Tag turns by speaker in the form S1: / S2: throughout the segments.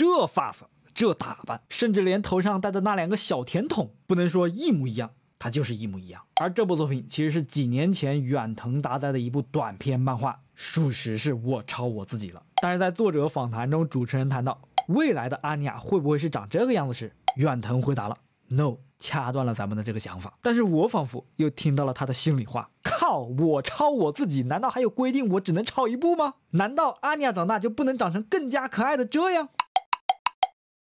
S1: 这发色，这打扮，甚至连头上戴的那两个小甜筒，不能说一模一样，它就是一模一样。而这部作品其实是几年前远藤达哉的一部短篇漫画，属实是我抄我自己了。但是在作者访谈中，主持人谈到未来的阿尼亚会不会是长这个样子时，远藤回答了 No，掐断了咱们的这个想法。但是我仿佛又听到了他的心里话，靠，我抄我自己，难道还有规定我只能抄一部吗？难道阿尼亚长大就不能长成更加可爱的这样？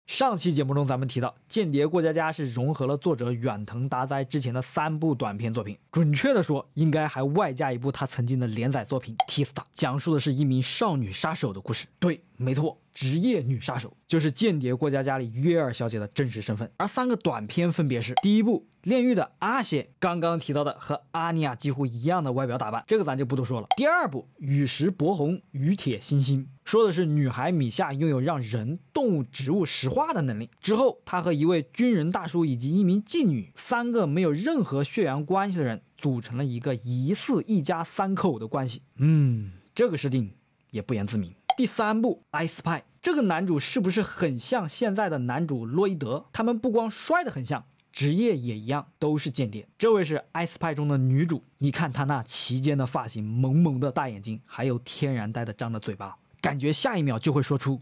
S1: 上期节目中，咱们提到《间谍过家家》是融合了作者远藤达哉之前的三部短篇作品，准确的说，应该还外加一部他曾经的连载作品《Tista》，讲述的是一名少女杀手的故事。对。没错，职业女杀手就是间谍过家家里约尔小姐的真实身份。而三个短片分别是：第一部《炼狱的阿仙》，刚刚提到的和阿尼亚几乎一样的外表打扮，这个咱就不多说了。第二部《雨石薄红与铁心心》，说的是女孩米夏拥有让人、动物、植物石化的能力。之后，她和一位军人大叔以及一名妓女，三个没有任何血缘关系的人，组成了一个疑似一家三口的关系。嗯，这个设定也不言自明。第三部《艾斯派》这个男主是不是很像现在的男主洛伊德？他们不光帅得很像，职业也一样，都是间谍。这位是《艾斯派》中的女主，你看她那齐肩的发型，萌萌的大眼睛，还有天然呆的张着嘴巴，感觉下一秒就会说出。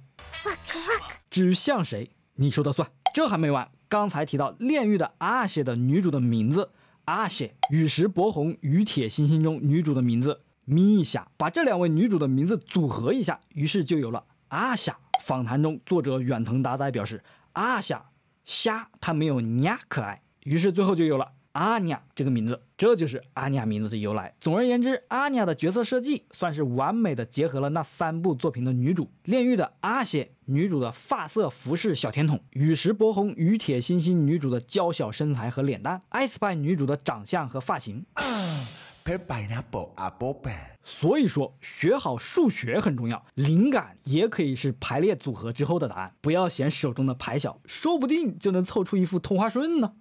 S1: 至于像谁，你说的算。这还没完，刚才提到《炼狱》的阿谢的女主的名字，阿谢，《陨石薄红》《与铁行星》中女主的名字。眯一下，把这两位女主的名字组合一下，于是就有了阿霞。访谈中，作者远藤达哉表示，阿霞虾她没有尼 i 可爱，于是最后就有了阿尼亚这个名字。这就是阿尼亚名字的由来。总而言之，阿尼亚的角色设计算是完美的结合了那三部作品的女主：《炼狱》的阿写女主的发色、服饰、小甜筒，《与石薄红》与《铁心心》女主的娇小身材和脸蛋，《爱斯派女主的长相和发型。所以说，学好数学很重要。灵感也可以是排列组合之后的答案。不要嫌手中的牌小，说不定就能凑出一副通花顺呢。